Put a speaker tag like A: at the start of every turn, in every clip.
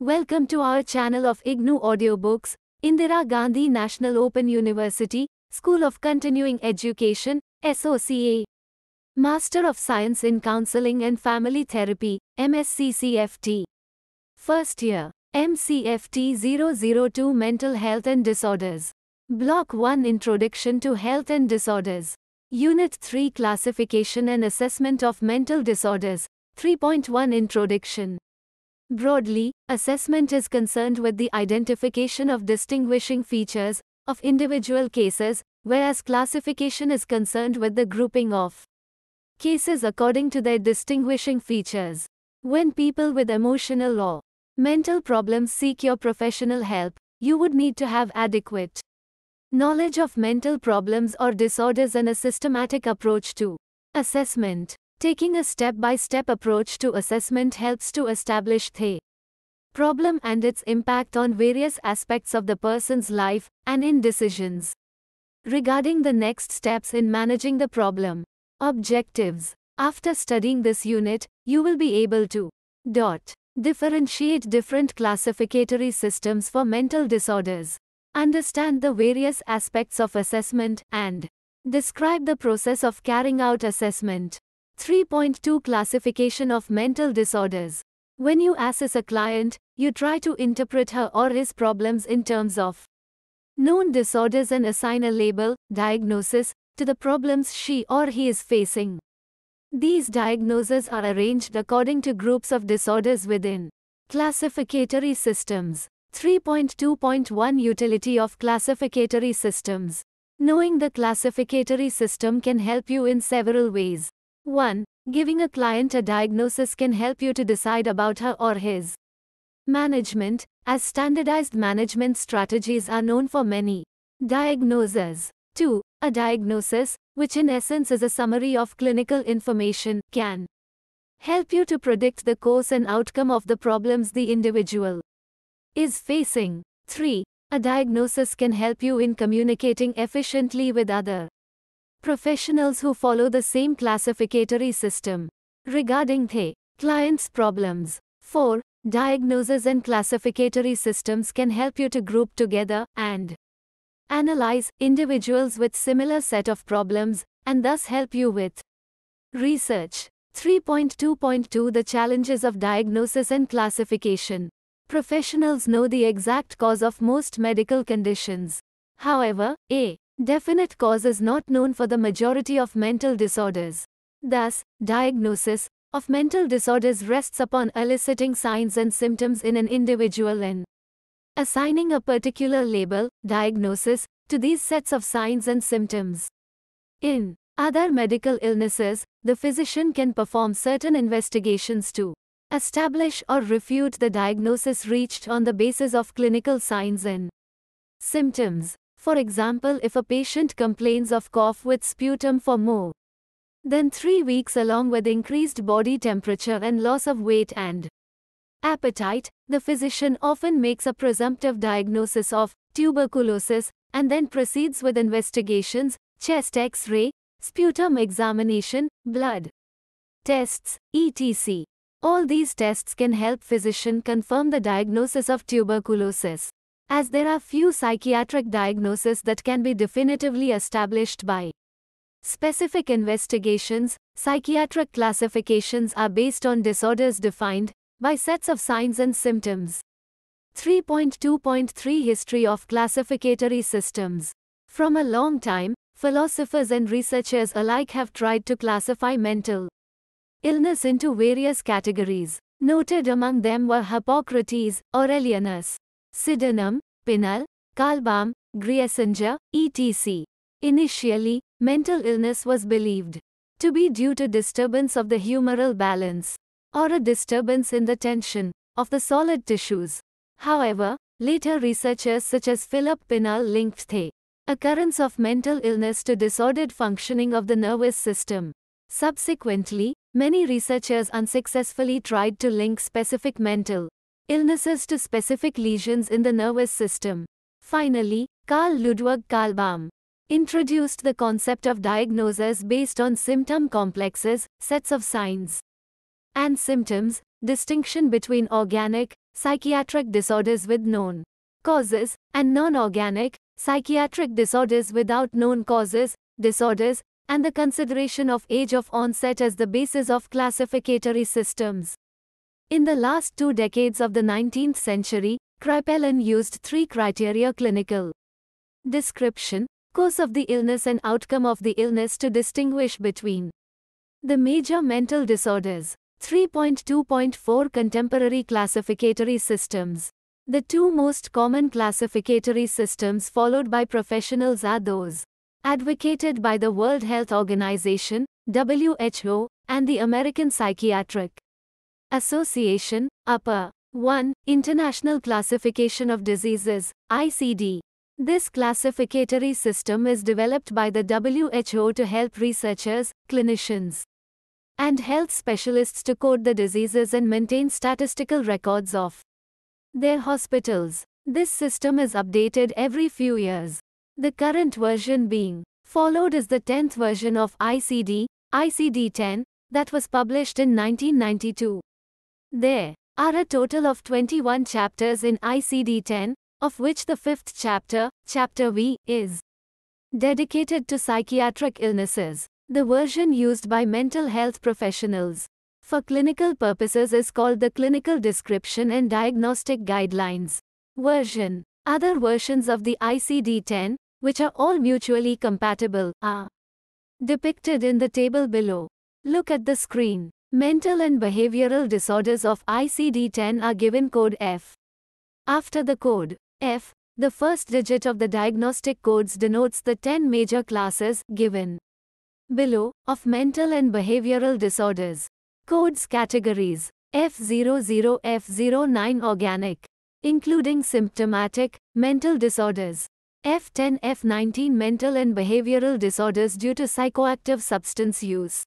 A: Welcome to our channel of IGNU Audiobooks, Indira Gandhi National Open University, School of Continuing Education, SOCA. Master of Science in Counseling and Family Therapy, MSCCFT. First year, MCFT 002 Mental Health and Disorders. Block 1 Introduction to Health and Disorders. Unit 3 Classification and Assessment of Mental Disorders, 3.1 Introduction. Broadly, assessment is concerned with the identification of distinguishing features of individual cases, whereas classification is concerned with the grouping of cases according to their distinguishing features. When people with emotional or mental problems seek your professional help, you would need to have adequate knowledge of mental problems or disorders and a systematic approach to assessment. Taking a step-by-step approach to assessment helps to establish the problem and its impact on various aspects of the person's life and in decisions. Regarding the next steps in managing the problem, objectives. After studying this unit, you will be able to dot, differentiate different classificatory systems for mental disorders, understand the various aspects of assessment, and describe the process of carrying out assessment. 3.2 Classification of Mental Disorders When you assess a client, you try to interpret her or his problems in terms of known disorders and assign a label, diagnosis, to the problems she or he is facing. These diagnoses are arranged according to groups of disorders within classificatory systems. 3.2.1 Utility of classificatory systems. Knowing the classificatory system can help you in several ways. 1. Giving a client a diagnosis can help you to decide about her or his management, as standardized management strategies are known for many diagnoses. 2. A diagnosis, which in essence is a summary of clinical information, can help you to predict the course and outcome of the problems the individual is facing. 3. A diagnosis can help you in communicating efficiently with other professionals who follow the same classificatory system. Regarding the client's problems. 4. Diagnoses and classificatory systems can help you to group together and analyze individuals with similar set of problems and thus help you with research. 3.2.2 The challenges of diagnosis and classification. Professionals know the exact cause of most medical conditions. However, a Definite cause is not known for the majority of mental disorders. Thus, diagnosis of mental disorders rests upon eliciting signs and symptoms in an individual and assigning a particular label, diagnosis, to these sets of signs and symptoms. In other medical illnesses, the physician can perform certain investigations to establish or refute the diagnosis reached on the basis of clinical signs and symptoms. For example if a patient complains of cough with sputum for more than 3 weeks along with increased body temperature and loss of weight and appetite, the physician often makes a presumptive diagnosis of tuberculosis and then proceeds with investigations, chest x-ray, sputum examination, blood tests, etc. All these tests can help physician confirm the diagnosis of tuberculosis as there are few psychiatric diagnoses that can be definitively established by specific investigations. Psychiatric classifications are based on disorders defined by sets of signs and symptoms. 3.2.3 History of Classificatory Systems From a long time, philosophers and researchers alike have tried to classify mental illness into various categories. Noted among them were Hippocrates, Aurelianus, Sydenham, Pinal, Kalbam, Griesinger, etc. Initially, mental illness was believed to be due to disturbance of the humoral balance or a disturbance in the tension of the solid tissues. However, later researchers such as Philip Pinal linked the occurrence of mental illness to disordered functioning of the nervous system. Subsequently, many researchers unsuccessfully tried to link specific mental illnesses to specific lesions in the nervous system. Finally, Carl Ludwig Kalbaum introduced the concept of diagnosis based on symptom complexes, sets of signs and symptoms, distinction between organic, psychiatric disorders with known causes, and non-organic, psychiatric disorders without known causes, disorders, and the consideration of age of onset as the basis of classificatory systems. In the last two decades of the 19th century, Kripelin used three criteria clinical description, course of the illness and outcome of the illness to distinguish between the major mental disorders. 3.2.4 Contemporary classificatory systems. The two most common classificatory systems followed by professionals are those advocated by the World Health Organization, WHO, and the American Psychiatric Association, Upper 1. International Classification of Diseases, ICD. This classificatory system is developed by the WHO to help researchers, clinicians, and health specialists to code the diseases and maintain statistical records of their hospitals. This system is updated every few years. The current version being followed is the 10th version of ICD, ICD 10, that was published in 1992. There are a total of 21 chapters in ICD 10, of which the fifth chapter, Chapter V, is dedicated to psychiatric illnesses. The version used by mental health professionals for clinical purposes is called the Clinical Description and Diagnostic Guidelines version. Other versions of the ICD 10, which are all mutually compatible, are depicted in the table below. Look at the screen. Mental and behavioral disorders of ICD-10 are given code F. After the code F, the first digit of the diagnostic codes denotes the 10 major classes given below of mental and behavioral disorders. Codes categories F00 F09 organic including symptomatic mental disorders. F10 F19 mental and behavioral disorders due to psychoactive substance use.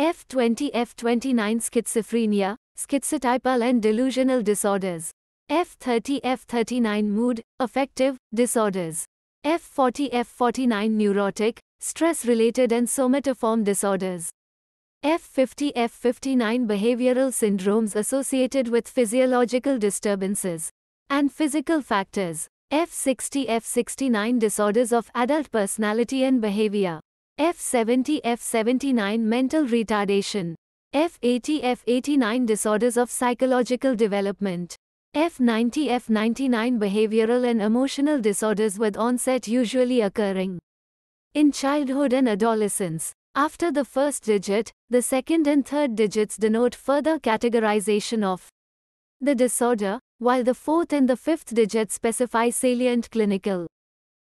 A: F20 F29 schizophrenia, schizotypal and delusional disorders. F30 F39 mood, affective, disorders. F40 F49 neurotic, stress related and somatoform disorders. F50 F59 behavioral syndromes associated with physiological disturbances and physical factors. F60 F69 disorders of adult personality and behavior. F70 F79 mental retardation, F80 F89 disorders of psychological development, F90 F99 behavioral and emotional disorders with onset usually occurring in childhood and adolescence. After the first digit, the second and third digits denote further categorization of the disorder, while the fourth and the fifth digits specify salient clinical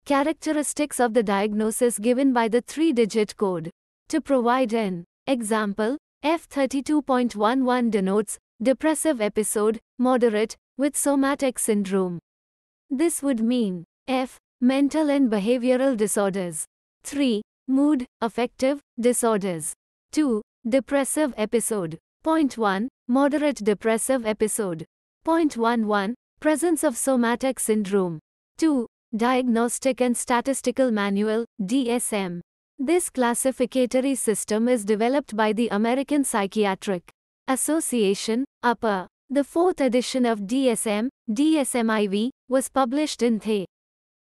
A: Characteristics of the diagnosis given by the three-digit code. To provide an example, F32.11 denotes depressive episode, moderate, with somatic syndrome. This would mean F, mental and behavioral disorders. 3. Mood, affective, disorders. 2. Depressive episode. Point 1. Moderate depressive episode. Point 11. Presence of somatic syndrome. 2. Diagnostic and Statistical Manual, DSM. This classificatory system is developed by the American Psychiatric Association, UPA. The fourth edition of DSM, DSM-IV, was published in the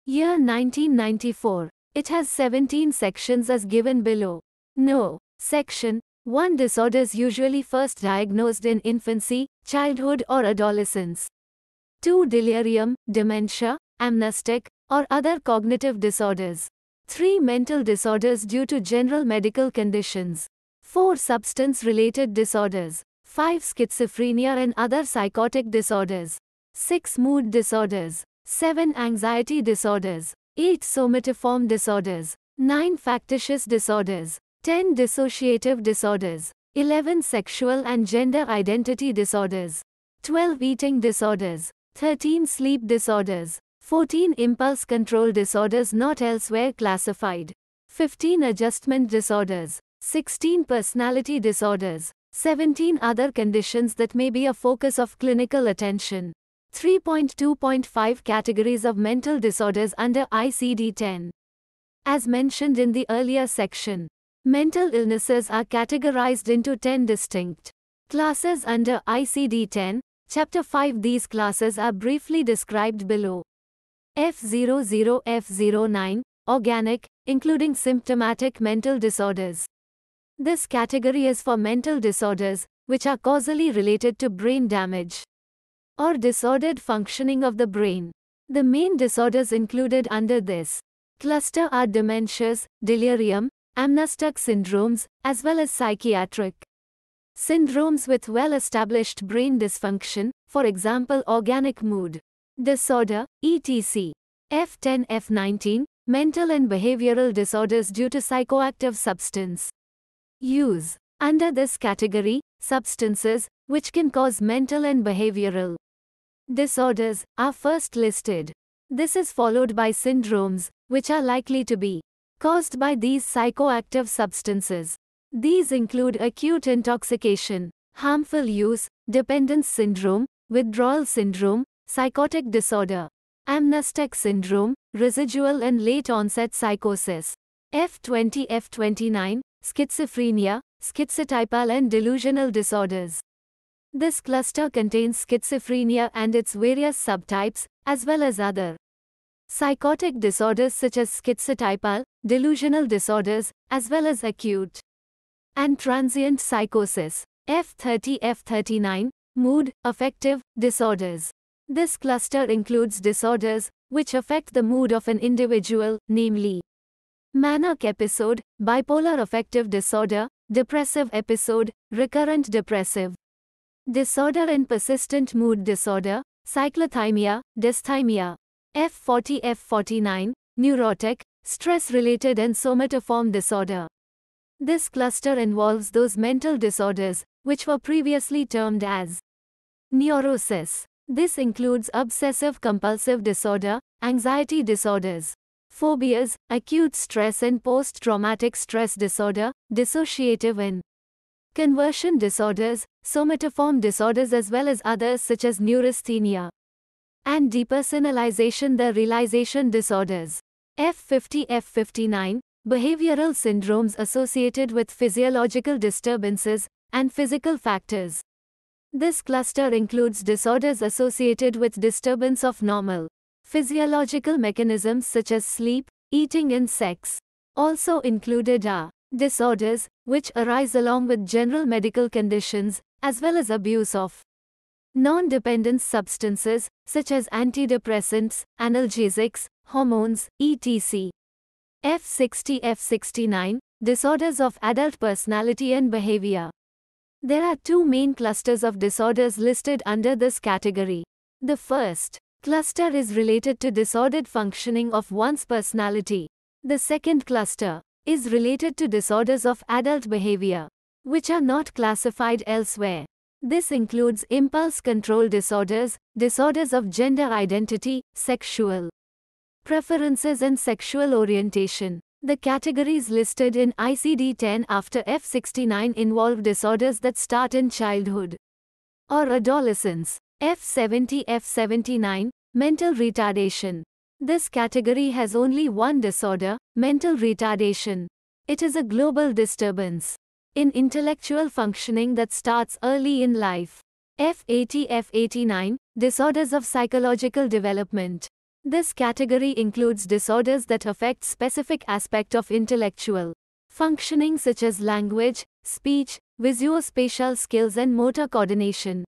A: year 1994. It has 17 sections as given below. No. Section 1 Disorders usually first diagnosed in infancy, childhood or adolescence. 2 Delirium, dementia, amnestic, or other cognitive disorders. 3. Mental disorders due to general medical conditions. 4. Substance related disorders. 5. Schizophrenia and other psychotic disorders. 6. Mood disorders. 7. Anxiety disorders. 8. Somatiform disorders. 9. Factitious disorders. 10. Dissociative disorders. 11. Sexual and gender identity disorders. 12. Eating disorders. 13. Sleep disorders. 14 impulse control disorders not elsewhere classified, 15 adjustment disorders, 16 personality disorders, 17 other conditions that may be a focus of clinical attention. 3.2.5 Categories of mental disorders under ICD 10. As mentioned in the earlier section, mental illnesses are categorized into 10 distinct classes under ICD 10. Chapter 5 These classes are briefly described below. F00F09, organic, including symptomatic mental disorders. This category is for mental disorders, which are causally related to brain damage or disordered functioning of the brain. The main disorders included under this cluster are dementias, delirium, amnestic syndromes, as well as psychiatric syndromes with well established brain dysfunction, for example, organic mood disorder, etc. F10 F19, mental and behavioral disorders due to psychoactive substance use. Under this category, substances, which can cause mental and behavioral disorders, are first listed. This is followed by syndromes, which are likely to be caused by these psychoactive substances. These include acute intoxication, harmful use, dependence syndrome, withdrawal syndrome, Psychotic disorder. Amnestic syndrome, residual and late onset psychosis. F20 F29, schizophrenia, schizotypal and delusional disorders. This cluster contains schizophrenia and its various subtypes, as well as other psychotic disorders such as schizotypal, delusional disorders, as well as acute and transient psychosis, F30 F39, mood, affective disorders. This cluster includes disorders, which affect the mood of an individual, namely manic episode, bipolar affective disorder, depressive episode, recurrent depressive disorder and persistent mood disorder, cyclothymia, dysthymia, F40 F49, neurotic, stress related, and somatoform disorder. This cluster involves those mental disorders which were previously termed as neurosis. This includes obsessive compulsive disorder, anxiety disorders, phobias, acute stress and post traumatic stress disorder, dissociative and conversion disorders, somatoform disorders, as well as others such as neurasthenia and depersonalization, the realization disorders. F50 F59 behavioral syndromes associated with physiological disturbances and physical factors. This cluster includes disorders associated with disturbance of normal physiological mechanisms such as sleep, eating and sex. Also included are disorders which arise along with general medical conditions as well as abuse of non-dependent substances such as antidepressants, analgesics, hormones, etc. F60 F69 disorders of adult personality and behavior. There are two main clusters of disorders listed under this category. The first cluster is related to disordered functioning of one's personality. The second cluster is related to disorders of adult behavior, which are not classified elsewhere. This includes impulse control disorders, disorders of gender identity, sexual preferences, and sexual orientation. The categories listed in ICD-10 after F69 involve disorders that start in childhood or adolescence, F70, F79, mental retardation. This category has only one disorder, mental retardation. It is a global disturbance in intellectual functioning that starts early in life. F80, F89, disorders of psychological development. This category includes disorders that affect specific aspect of intellectual functioning such as language, speech, visuospatial skills and motor coordination.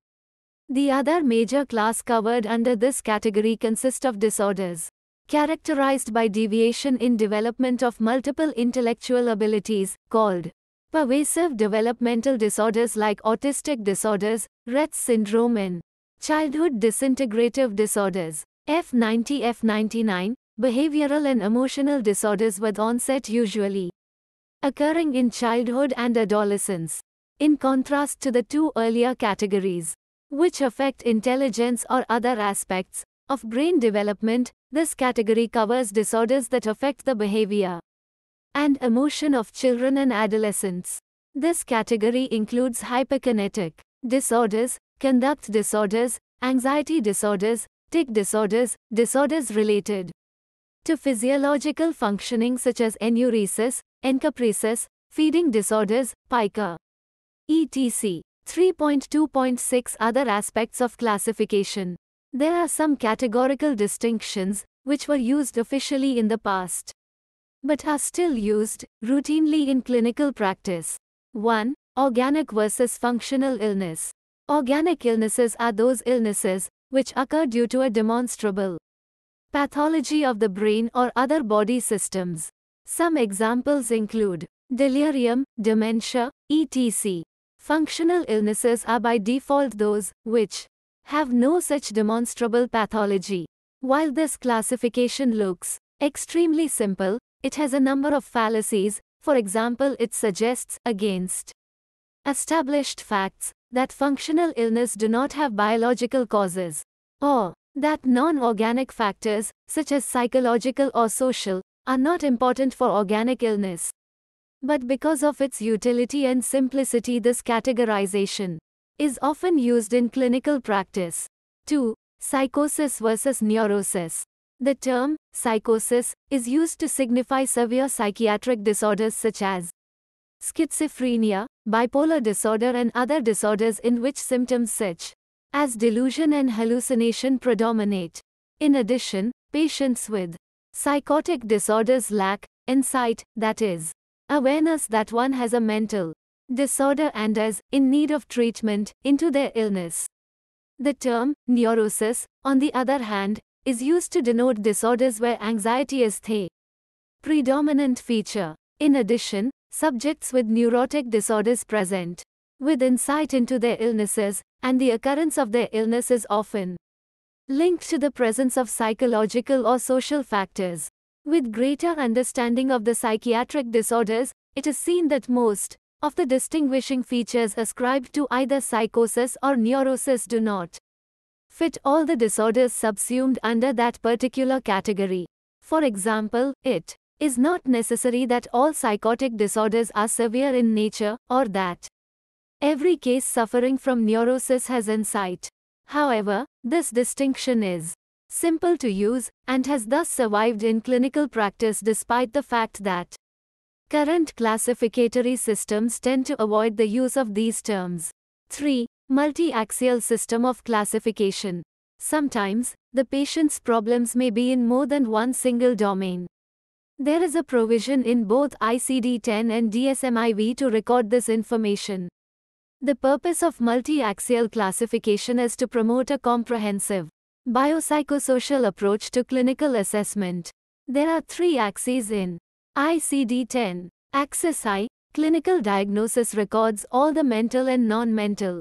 A: The other major class covered under this category consist of disorders characterized by deviation in development of multiple intellectual abilities, called pervasive developmental disorders like autistic disorders, Rett syndrome and childhood disintegrative disorders. F90 F99 Behavioral and emotional disorders with onset usually occurring in childhood and adolescence, in contrast to the two earlier categories, which affect intelligence or other aspects of brain development. This category covers disorders that affect the behavior and emotion of children and adolescents. This category includes hyperkinetic disorders, conduct disorders, anxiety disorders, Tic disorders, disorders related to physiological functioning such as enuresis, encapresis, feeding disorders, pica, etc. 3.2.6 Other aspects of classification. There are some categorical distinctions, which were used officially in the past, but are still used routinely in clinical practice. 1. Organic versus functional illness. Organic illnesses are those illnesses which occur due to a demonstrable pathology of the brain or other body systems. Some examples include delirium, dementia, etc. Functional illnesses are by default those which have no such demonstrable pathology. While this classification looks extremely simple, it has a number of fallacies, for example, it suggests against established facts that functional illness do not have biological causes or that non-organic factors, such as psychological or social, are not important for organic illness. But because of its utility and simplicity this categorization is often used in clinical practice. 2. Psychosis versus neurosis. The term psychosis is used to signify severe psychiatric disorders such as schizophrenia, bipolar disorder and other disorders in which symptoms such as delusion and hallucination predominate. In addition, patients with psychotic disorders lack insight, that is, awareness that one has a mental disorder and is in need of treatment into their illness. The term neurosis, on the other hand, is used to denote disorders where anxiety is the predominant feature. In addition, subjects with neurotic disorders present with insight into their illnesses, and the occurrence of their illnesses often linked to the presence of psychological or social factors. With greater understanding of the psychiatric disorders, it is seen that most of the distinguishing features ascribed to either psychosis or neurosis do not fit all the disorders subsumed under that particular category. For example, it is not necessary that all psychotic disorders are severe in nature, or that Every case suffering from neurosis has insight. However, this distinction is simple to use and has thus survived in clinical practice despite the fact that current classificatory systems tend to avoid the use of these terms. 3. Multi-axial system of classification. Sometimes, the patient's problems may be in more than one single domain. There is a provision in both ICD-10 and DSMIV to record this information. The purpose of multi-axial classification is to promote a comprehensive biopsychosocial approach to clinical assessment. There are three axes in ICD-10. Axis I, clinical diagnosis records all the mental and non-mental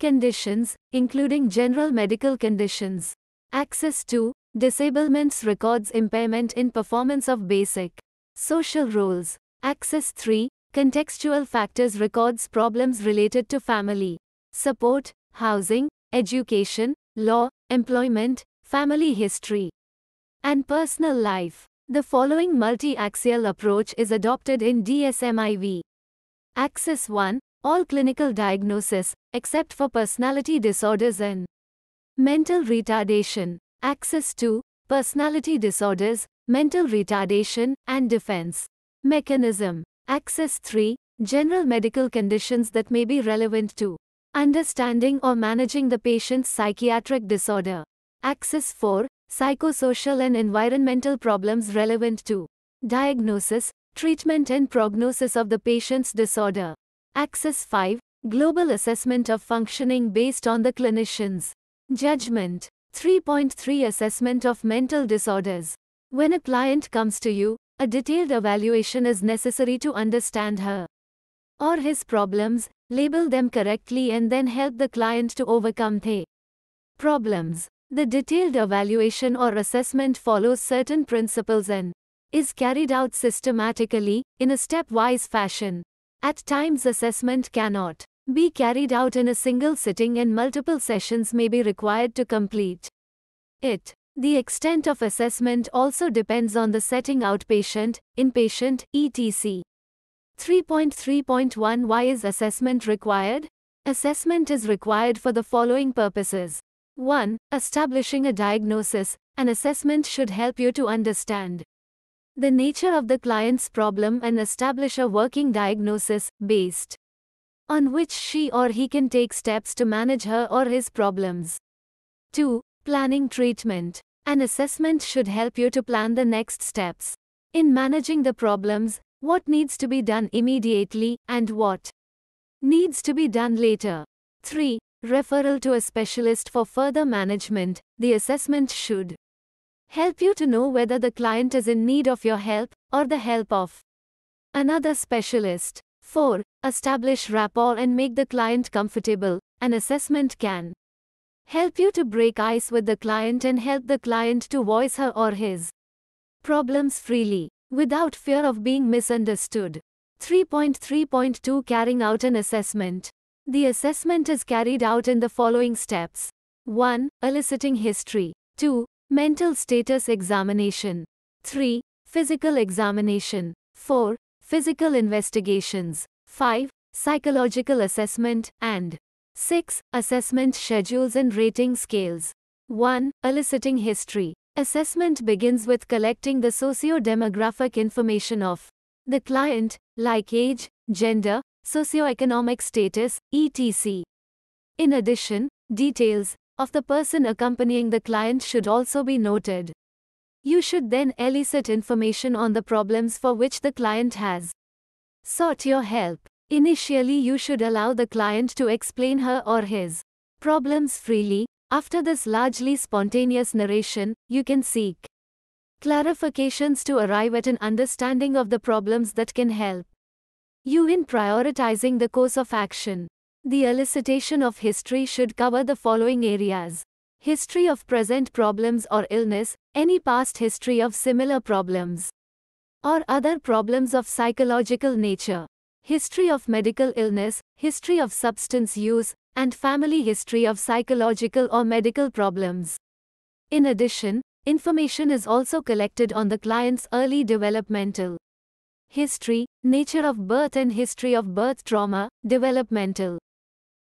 A: conditions, including general medical conditions. Axis 2, disablements records impairment in performance of basic social roles. Axis 3, Contextual factors records problems related to family, support, housing, education, law, employment, family history, and personal life. The following multi-axial approach is adopted in DSM-IV. Axis 1, all clinical diagnosis, except for personality disorders and mental retardation. Axis 2, personality disorders, mental retardation, and defense mechanism. Access 3 General medical conditions that may be relevant to understanding or managing the patient's psychiatric disorder. Access 4 Psychosocial and environmental problems relevant to diagnosis, treatment, and prognosis of the patient's disorder. Access 5 Global assessment of functioning based on the clinician's judgment. 3.3 Assessment of mental disorders. When a client comes to you, a detailed evaluation is necessary to understand her or his problems, label them correctly and then help the client to overcome the problems. The detailed evaluation or assessment follows certain principles and is carried out systematically, in a stepwise fashion. At times assessment cannot be carried out in a single sitting and multiple sessions may be required to complete it. The extent of assessment also depends on the setting outpatient, inpatient, etc. 3.3.1 Why is assessment required? Assessment is required for the following purposes. 1. Establishing a diagnosis, an assessment should help you to understand the nature of the client's problem and establish a working diagnosis based on which she or he can take steps to manage her or his problems. 2. Planning treatment. An assessment should help you to plan the next steps. In managing the problems, what needs to be done immediately and what needs to be done later. 3. Referral to a specialist for further management. The assessment should help you to know whether the client is in need of your help or the help of another specialist. 4. Establish rapport and make the client comfortable. An assessment can help you to break ice with the client and help the client to voice her or his problems freely, without fear of being misunderstood. 3.3.2 Carrying out an assessment. The assessment is carried out in the following steps 1. Eliciting history. 2. Mental status examination. 3. Physical examination. 4. Physical investigations. 5. Psychological assessment, and 6. Assessment schedules and rating scales. 1. Eliciting history. Assessment begins with collecting the socio-demographic information of the client, like age, gender, socioeconomic status, etc. In addition, details of the person accompanying the client should also be noted. You should then elicit information on the problems for which the client has sought your help. Initially you should allow the client to explain her or his problems freely. After this largely spontaneous narration, you can seek clarifications to arrive at an understanding of the problems that can help you in prioritizing the course of action. The elicitation of history should cover the following areas. History of present problems or illness, any past history of similar problems, or other problems of psychological nature history of medical illness, history of substance use, and family history of psychological or medical problems. In addition, information is also collected on the client's early developmental history, nature of birth and history of birth trauma, developmental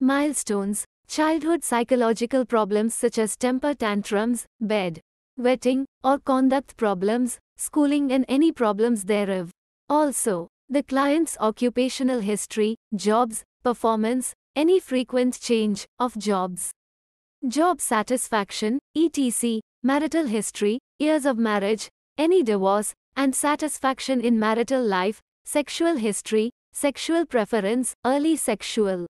A: milestones, childhood psychological problems such as temper tantrums, bed wetting, or conduct problems, schooling and any problems thereof. Also, the client's occupational history, jobs, performance, any frequent change of jobs, job satisfaction, etc., marital history, years of marriage, any divorce, and satisfaction in marital life, sexual history, sexual preference, early sexual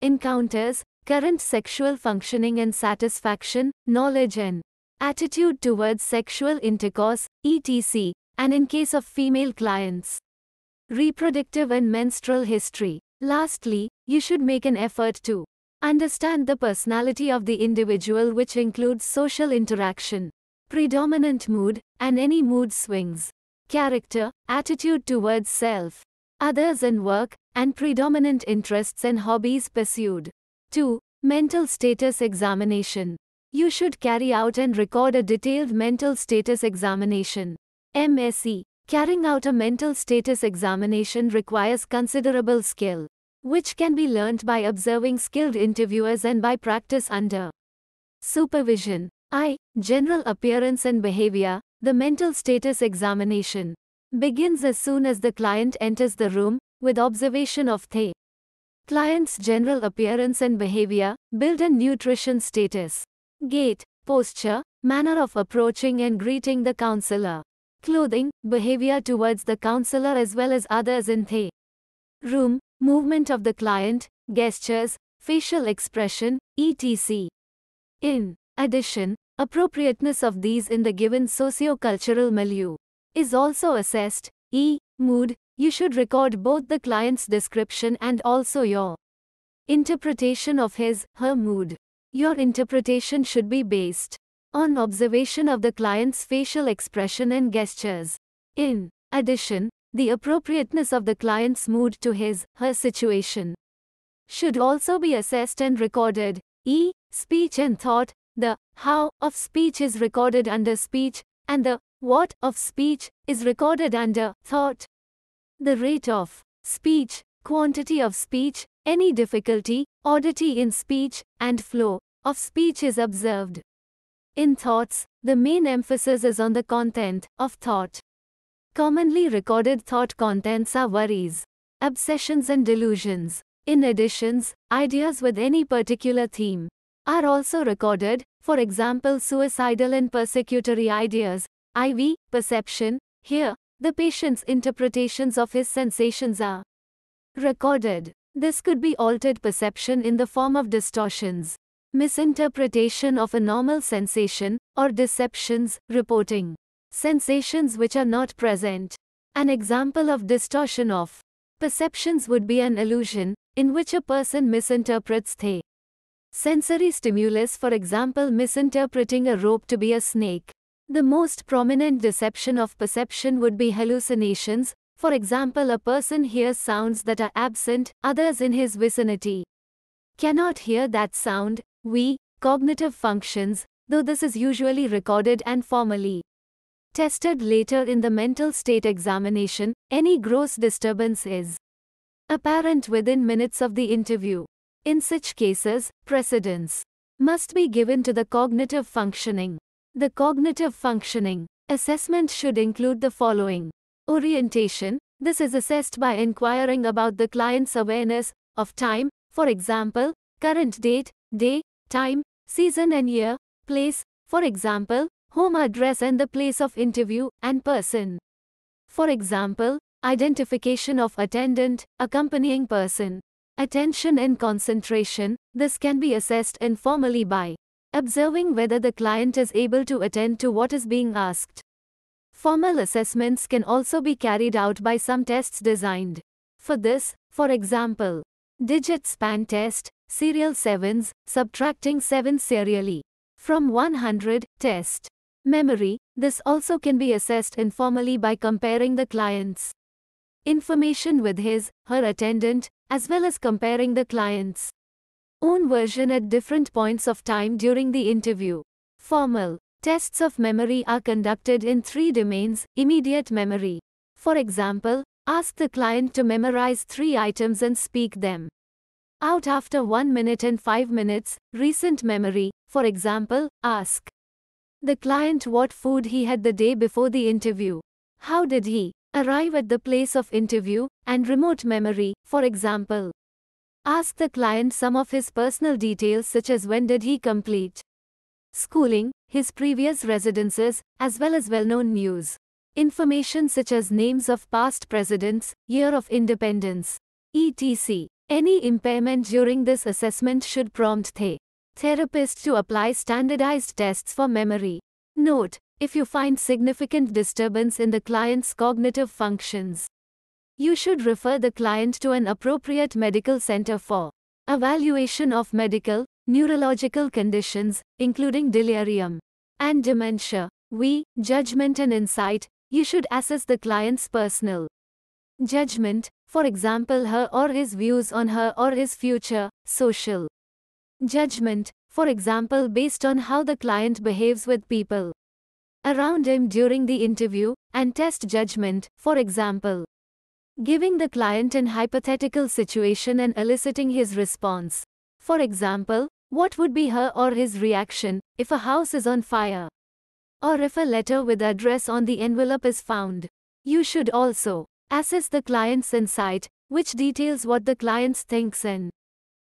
A: encounters, current sexual functioning and satisfaction, knowledge and attitude towards sexual intercourse, etc., and in case of female clients, reproductive and menstrual history. Lastly, you should make an effort to understand the personality of the individual which includes social interaction, predominant mood, and any mood swings, character, attitude towards self, others and work, and predominant interests and hobbies pursued. 2. Mental status examination. You should carry out and record a detailed mental status examination. MSE Carrying out a mental status examination requires considerable skill, which can be learnt by observing skilled interviewers and by practice under supervision. I. General appearance and behavior. The mental status examination begins as soon as the client enters the room, with observation of the client's general appearance and behavior, build and nutrition status, gait, posture, manner of approaching and greeting the counselor clothing, behavior towards the counselor as well as others in the room, movement of the client, gestures, facial expression, etc. In addition, appropriateness of these in the given socio-cultural milieu is also assessed. E. Mood, you should record both the client's description and also your interpretation of his, her mood. Your interpretation should be based on observation of the client's facial expression and gestures. In addition, the appropriateness of the client's mood to his, her situation should also be assessed and recorded. E. Speech and thought. The how of speech is recorded under speech, and the what of speech is recorded under thought. The rate of speech, quantity of speech, any difficulty, oddity in speech, and flow of speech is observed. In thoughts, the main emphasis is on the content of thought. Commonly recorded thought contents are worries, obsessions, and delusions. In additions, ideas with any particular theme are also recorded, for example, suicidal and persecutory ideas, IV, perception. Here, the patient's interpretations of his sensations are recorded. This could be altered perception in the form of distortions, misinterpretation of a normal sensation, or deceptions, reporting. Sensations which are not present. An example of distortion of perceptions would be an illusion, in which a person misinterprets the sensory stimulus, for example, misinterpreting a rope to be a snake. The most prominent deception of perception would be hallucinations, for example, a person hears sounds that are absent, others in his vicinity cannot hear that sound, we, cognitive functions, though this is usually recorded and formally tested later in the mental state examination, any gross disturbance is apparent within minutes of the interview. In such cases, precedence must be given to the cognitive functioning. The cognitive functioning assessment should include the following orientation, this is assessed by inquiring about the client's awareness of time, for example, current date, day, time, season and year, place, for example, home address and the place of interview, and person. For example, identification of attendant, accompanying person. Attention and concentration, this can be assessed informally by observing whether the client is able to attend to what is being asked. Formal assessments can also be carried out by some tests designed. For this, for example, digit span test, serial 7s, subtracting 7 serially from 100, test memory. This also can be assessed informally by comparing the client's information with his, her attendant, as well as comparing the client's own version at different points of time during the interview. Formal tests of memory are conducted in three domains immediate memory. For example, ask the client to memorize three items and speak them out after 1 minute and 5 minutes, recent memory, for example, ask the client what food he had the day before the interview. How did he arrive at the place of interview, and remote memory, for example. Ask the client some of his personal details such as when did he complete schooling, his previous residences, as well as well-known news. Information such as names of past presidents, year of independence, etc. Any impairment during this assessment should prompt the therapist to apply standardized tests for memory. Note, if you find significant disturbance in the client's cognitive functions, you should refer the client to an appropriate medical center for evaluation of medical, neurological conditions, including delirium and dementia. We, judgment and insight, you should assess the client's personal judgment, for example her or his views on her or his future, social judgment, for example based on how the client behaves with people around him during the interview, and test judgment, for example giving the client an hypothetical situation and eliciting his response. For example, what would be her or his reaction if a house is on fire? Or if a letter with address on the envelope is found? You should also Assess the client's insight, which details what the client thinks and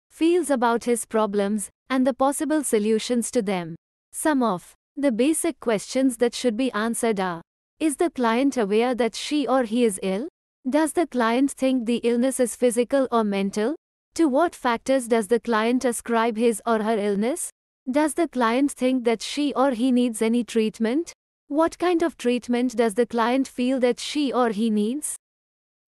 A: feels about his problems and the possible solutions to them. Some of the basic questions that should be answered are Is the client aware that she or he is ill? Does the client think the illness is physical or mental? To what factors does the client ascribe his or her illness? Does the client think that she or he needs any treatment? What kind of treatment does the client feel that she or he needs?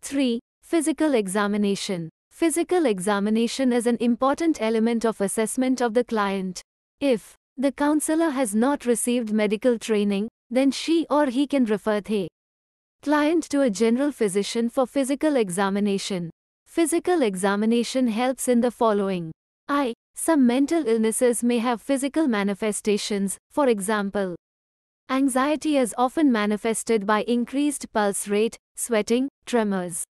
A: 3. Physical examination. Physical examination is an important element of assessment of the client. If the counselor has not received medical training, then she or he can refer the client to a general physician for physical examination. Physical examination helps in the following. I. Some mental illnesses may have physical manifestations, for example. Anxiety is often manifested by increased pulse rate, sweating, tremors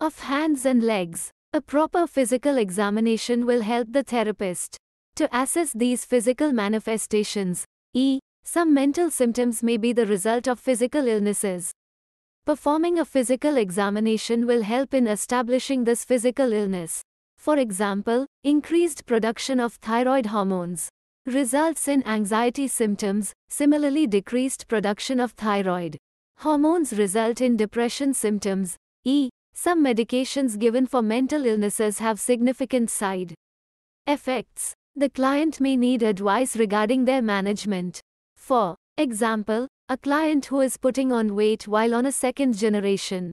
A: of hands and legs. A proper physical examination will help the therapist to assess these physical manifestations. E. Some mental symptoms may be the result of physical illnesses. Performing a physical examination will help in establishing this physical illness. For example, increased production of thyroid hormones results in anxiety symptoms, similarly, decreased production of thyroid Hormones result in depression symptoms. E. Some medications given for mental illnesses have significant side effects. The client may need advice regarding their management. For example, a client who is putting on weight while on a second generation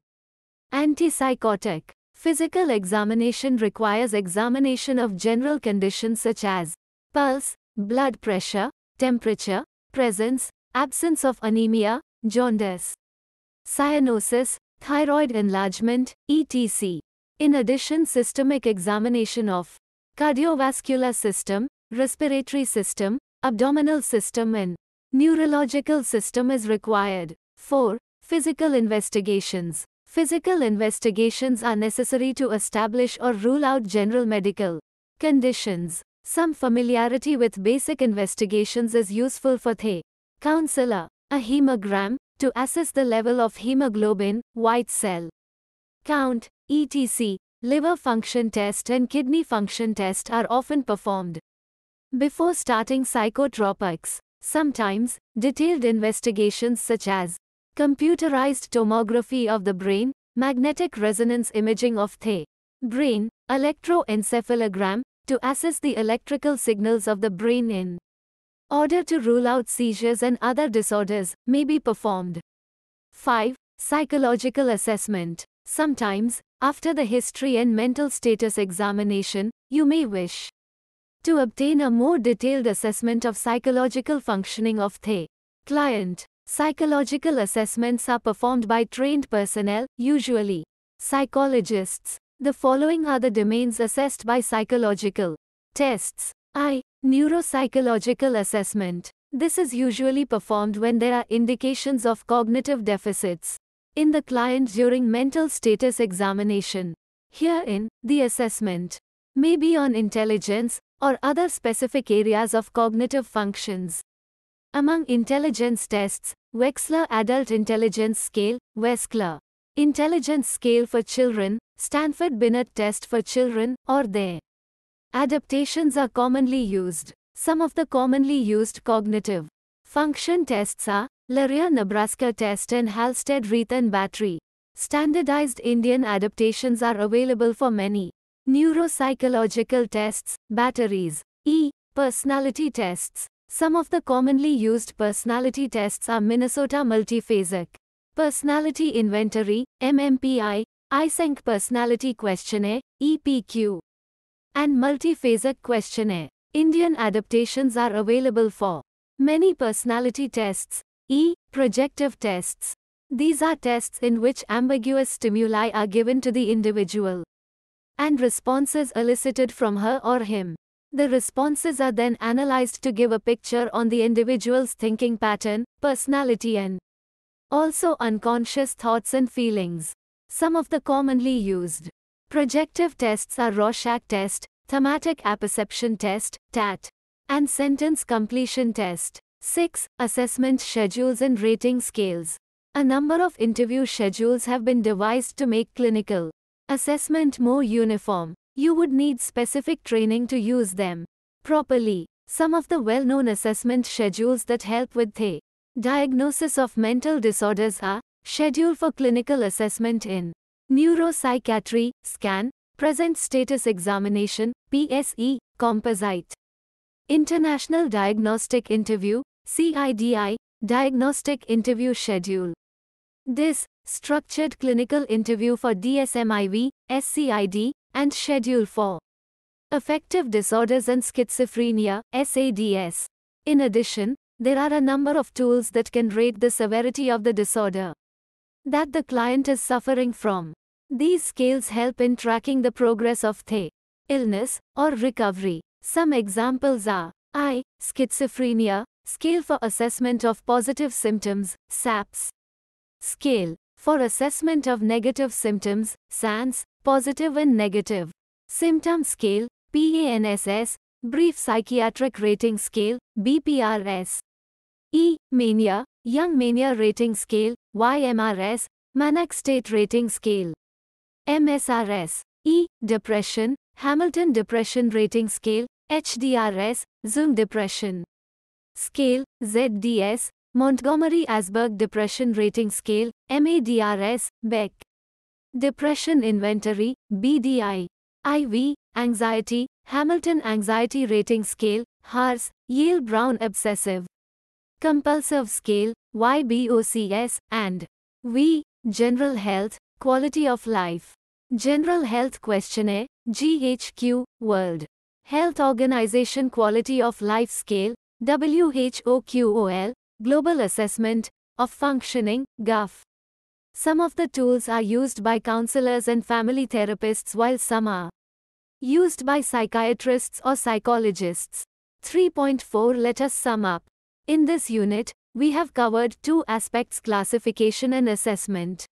A: antipsychotic. Physical examination requires examination of general conditions such as pulse, blood pressure, temperature, presence, absence of anemia, jaundice, cyanosis, thyroid enlargement, etc. In addition, systemic examination of cardiovascular system, respiratory system, abdominal system and neurological system is required. 4. Physical investigations. Physical investigations are necessary to establish or rule out general medical conditions. Some familiarity with basic investigations is useful for the counselor a hemogram, to assess the level of hemoglobin, white cell count, etc. Liver function test and kidney function test are often performed. Before starting psychotropics, sometimes detailed investigations such as computerized tomography of the brain, magnetic resonance imaging of the brain, electroencephalogram, to assess the electrical signals of the brain in Order to rule out seizures and other disorders may be performed. 5. Psychological assessment. Sometimes, after the history and mental status examination, you may wish to obtain a more detailed assessment of psychological functioning of the client. Psychological assessments are performed by trained personnel, usually psychologists. The following are the domains assessed by psychological tests. I. Neuropsychological assessment. This is usually performed when there are indications of cognitive deficits in the client during mental status examination. Herein, the assessment may be on intelligence or other specific areas of cognitive functions. Among intelligence tests, Wechsler Adult Intelligence Scale, Wechsler Intelligence Scale for Children, Stanford Binet Test for Children, or their Adaptations are commonly used. Some of the commonly used cognitive function tests are Laria Nebraska test and Halstead Reithen battery. Standardized Indian adaptations are available for many neuropsychological tests, batteries, e personality tests. Some of the commonly used personality tests are Minnesota Multiphasic Personality Inventory, MMPI, ISENC Personality Questionnaire, EPQ and multiphasic questionnaire. Indian adaptations are available for many personality tests, e. projective tests. These are tests in which ambiguous stimuli are given to the individual and responses elicited from her or him. The responses are then analyzed to give a picture on the individual's thinking pattern, personality, and also unconscious thoughts and feelings. Some of the commonly used Projective tests are Rorschach test, thematic apperception test, TAT, and sentence completion test. 6. Assessment schedules and rating scales. A number of interview schedules have been devised to make clinical assessment more uniform. You would need specific training to use them properly. Some of the well known assessment schedules that help with the diagnosis of mental disorders are Schedule for Clinical Assessment in Neuropsychiatry, Scan, Present Status Examination, PSE, Composite. International Diagnostic Interview, CIDI, Diagnostic Interview Schedule. This, Structured Clinical Interview for DSMIV, SCID, and Schedule 4. Affective Disorders and Schizophrenia, SADS. In addition, there are a number of tools that can rate the severity of the disorder that the client is suffering from. These scales help in tracking the progress of the illness or recovery. Some examples are I. Schizophrenia, Scale for Assessment of Positive Symptoms, SAPS. Scale for Assessment of Negative Symptoms, SANS, Positive and Negative. Symptom Scale, PANSS, Brief Psychiatric Rating Scale, BPRS. E. Mania, Young Mania Rating Scale, YMRS, Manic State Rating Scale, MSRS, E, Depression, Hamilton Depression Rating Scale, HDRS, Zoom Depression Scale, ZDS, Montgomery-Asberg Depression Rating Scale, MADRS, Beck. Depression Inventory, BDI. IV, Anxiety, Hamilton Anxiety Rating Scale, HARS, Yale-Brown Obsessive compulsive scale, YBOCS, and V. General Health, Quality of Life. General Health Questionnaire, GHQ, World Health Organization Quality of Life Scale, WHOQOL, Global Assessment of Functioning, (GAF). Some of the tools are used by counselors and family therapists while some are used by psychiatrists or psychologists. 3.4 Let us sum up. In this unit, we have covered two aspects classification and assessment.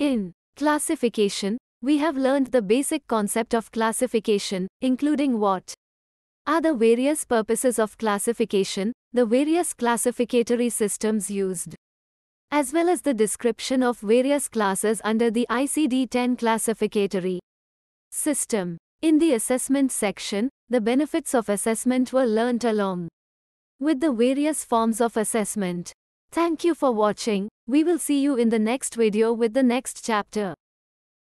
A: In classification, we have learned the basic concept of classification, including what are the various purposes of classification, the various classificatory systems used, as well as the description of various classes under the ICD 10 classificatory system. In the assessment section, the benefits of assessment were learnt along with the various forms of assessment. Thank you for watching. We will see you in the next video with the next chapter.